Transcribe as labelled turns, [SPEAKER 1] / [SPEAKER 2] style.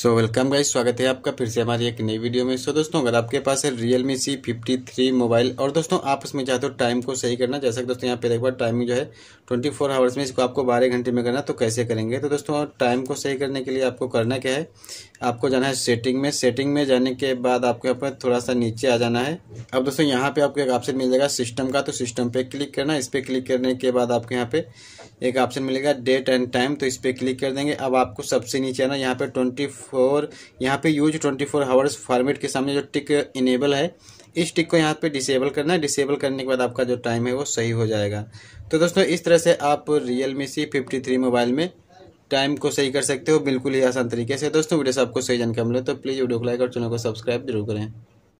[SPEAKER 1] so
[SPEAKER 2] welcome guys स्वागत है आपका फिर से हमारी एक नई वीडियो में सो so, दोस्तों अगर आपके पास है Realme C fifty three mobile और दोस्तों आप इसमें चाहते हो टाइम को सही करना जैसा कि दोस्तों यहाँ पे एक बार टाइमिंग जो है ट्वेंटी फोर आवर्स में इसको आपको बारह घंटे में करना तो कैसे करेंगे तो दोस्तों टाइम को सही करने के लिए आपको करना क्या है आपको जाना है सेटिंग में सेटिंग में जाने के बाद आपको यहाँ पर थोड़ा सा नीचे आ जाना है अब दोस्तों यहाँ पे आपको एक ऑप्शन मिल जाएगा सिस्टम का तो सिस्टम पे क्लिक करना इस पर क्लिक करने के बाद आपको यहाँ पे एक ऑप्शन मिलेगा डेट एंड टाइम तो इस पर क्लिक कर देंगे अब आपको सबसे नीचे आना यहाँ पे ट्वेंटी फोर यहाँ पे use twenty four hours format के सामने जो टिक इनेबल है इस टिक को यहाँ पे डिसेबल करना है डिसेबल करने के बाद आपका जो टाइम है वो सही हो जाएगा तो दोस्तों इस तरह से आप Realme C fifty three mobile में टाइम को सही कर सकते हो बिल्कुल ही आसान तरीके से दोस्तों वीडियो से आपको सही जानकारी मिले तो प्लीज़ वीडियो को लाइक और चैनल को सब्सक्राइब जरूर करें